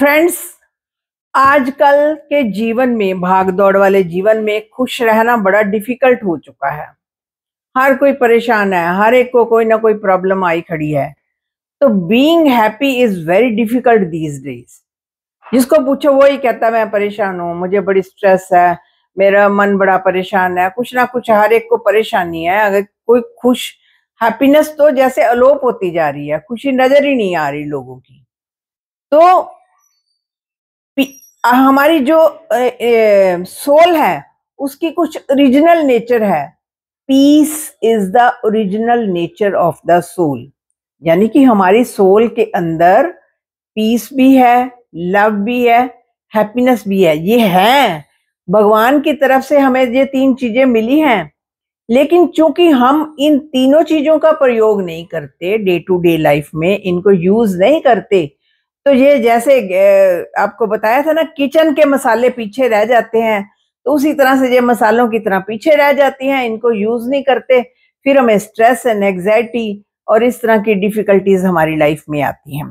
friends आजकल के जीवन में भाग दौड़ वाले जीवन में खुश रहना बड़ा डिफिकल्ट हो चुका है हर कोई परेशान है हर एक को कोई ना कोई प्रॉब्लम आई खड़ी है तो being happy is very difficult these days जिसको पूछो वो ही कहता है मैं परेशान हूँ मुझे बड़ी स्ट्रेस है मेरा मन बड़ा परेशान है कुछ ना कुछ हर एक को परेशानी है अगर कोई खुश हैप्पीनेस तो जैसे अलोप होती जा रही है खुशी नजर ही नहीं आ रही लोगों की तो हमारी जो सोल है उसकी कुछ ओरिजिनल नेचर है peace is the original nature of the soul यानी कि हमारी सोल के अंदर पीस भी है लव भी है हैप्पीनेस भी है ये है भगवान की तरफ से हमें ये तीन चीजें मिली हैं लेकिन चूंकि हम इन तीनों चीजों का प्रयोग नहीं करते डे टू डे लाइफ में इनको यूज नहीं करते तो ये जैसे आपको बताया था ना किचन के मसाले पीछे रह जाते हैं तो उसी तरह से ये मसालों की तरह पीछे रह जाती हैं इनको यूज नहीं करते फिर हमें स्ट्रेस एंड एग्जाइटी और इस तरह की डिफिकल्टीज हमारी लाइफ में आती हैं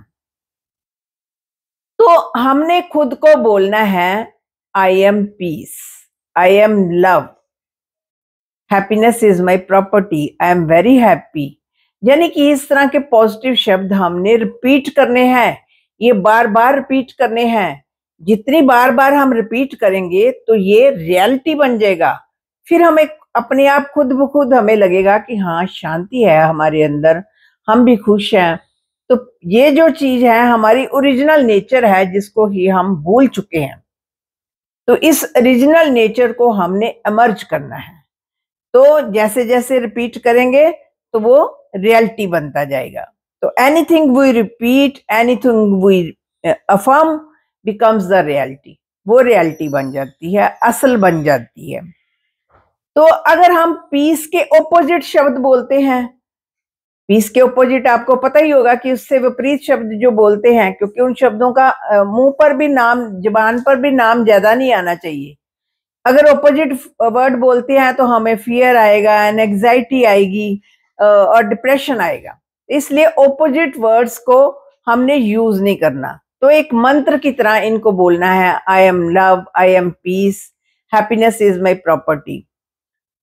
तो हमने खुद को बोलना है I am peace I am love happiness is my property I am very happy यानी कि इस तरह के पॉजिटिव शब्द हमने रिपीट करने हैं ये बार बार रिपीट करने हैं जितनी बार बार हम रिपीट करेंगे तो ये रियलिटी बन जाएगा फिर हमें अपने आप खुद ब खुद हमें लगेगा कि हाँ शांति है हमारे अंदर हम भी खुश हैं तो ये जो चीज है हमारी ओरिजिनल नेचर है जिसको ही हम भूल चुके हैं तो इस ओरिजिनल नेचर को हमने एमर्ज करना है तो जैसे जैसे रिपीट करेंगे तो वो रियलिटी बनता जाएगा तो anything we repeat anything we affirm becomes the reality वो रियलिटी बन जाती है असल बन जाती है तो अगर हम पीस के ओपोजिट शब्द बोलते हैं पीस के ओपोजिट आपको पता ही होगा कि उससे विपरीत शब्द जो बोलते हैं क्योंकि उन शब्दों का मुंह पर भी नाम जबान पर भी नाम ज्यादा नहीं आना चाहिए अगर ओपोजिट वर्ड बोलते हैं तो हमें फियर आएगा एन एग्जाइटी आएगी और डिप्रेशन आएगा इसलिए ओपोजिट वर्ड्स को हमने यूज नहीं करना तो एक मंत्र की तरह इनको बोलना है I am love I am peace happiness is my property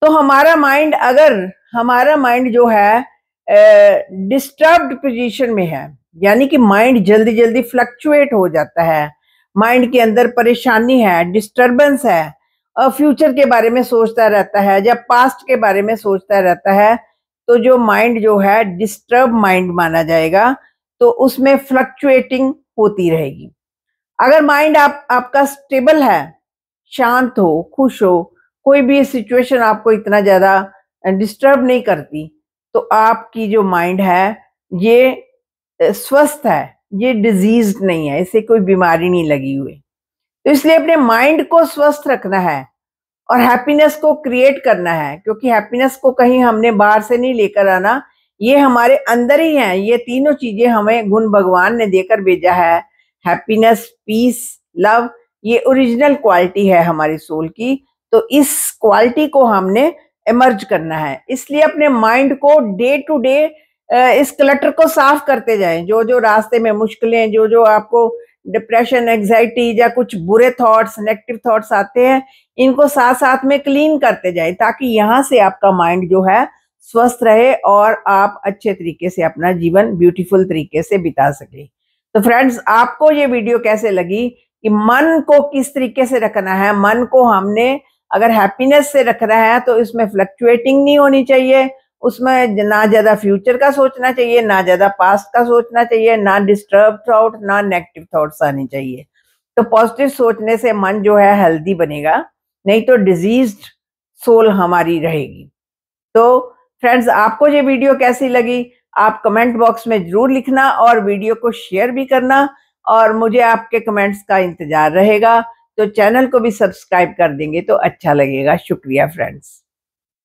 तो हमारा माइंड अगर हमारा माइंड जो है डिस्टर्ब्ड uh, पोजीशन में है यानी कि माइंड जल्दी जल्दी फ्लक्चुएट हो जाता है माइंड के अंदर परेशानी है डिस्टर्बेंस है फ्यूचर के बारे में सोचता रहता है या पास्ट के बारे में सोचता रहता है तो जो माइंड जो है डिस्टर्ब माइंड माना जाएगा तो उसमें फ्लक्चुएटिंग होती रहेगी अगर माइंड आप आपका स्टेबल है शांत हो खुश हो कोई भी सिचुएशन आपको इतना ज़्यादा डिस्टर्ब नहीं करती तो आपकी जो माइंड है ये स्वस्थ है ये डिजीज नहीं है इसे कोई बीमारी नहीं लगी हुई तो इसलिए अपने माइंड को स्वस्थ रखना है और हैप्पीनेस को क्रिएट करना है क्योंकि हैप्पीनेस को कहीं हमने बाहर से नहीं लेकर आना ये हमारे अंदर ही है ये तीनों चीजें हमें गुण भगवान ने देकर भेजा है हैप्पीनेस पीस लव ये ओरिजिनल क्वालिटी है हमारी सोल की तो इस क्वालिटी को हमने इमर्ज करना है इसलिए अपने माइंड को डे टू डे इस क्लटर को साफ करते जाएं जो जो रास्ते में मुश्किलें जो जो आपको डिप्रेशन एग्जाइटी या कुछ बुरे थॉट्स नेगेटिव थॉट्स आते हैं इनको साथ साथ में क्लीन करते जाए ताकि यहाँ से आपका माइंड जो है स्वस्थ रहे और आप अच्छे तरीके से अपना जीवन ब्यूटीफुल तरीके से बिता सके तो फ्रेंड्स आपको ये वीडियो कैसे लगी कि मन को किस तरीके से रखना है मन को हमने अगर हैप्पीनेस से रखना है तो इसमें फ्लक्चुएटिंग नहीं होनी चाहिए उसमें ना ज़्यादा फ्यूचर का सोचना चाहिए ना ज़्यादा पास्ट का सोचना चाहिए ना डिस्टर्ब थॉट ना नेगेटिव थॉट्स आने चाहिए तो पॉजिटिव सोचने से मन जो है हेल्दी बनेगा नहीं तो डिजीज सोल हमारी रहेगी तो फ्रेंड्स आपको ये वीडियो कैसी लगी आप कमेंट बॉक्स में ज़रूर लिखना और वीडियो को शेयर भी करना और मुझे आपके कमेंट्स का इंतज़ार रहेगा तो चैनल को भी सब्सक्राइब कर देंगे तो अच्छा लगेगा शुक्रिया फ्रेंड्स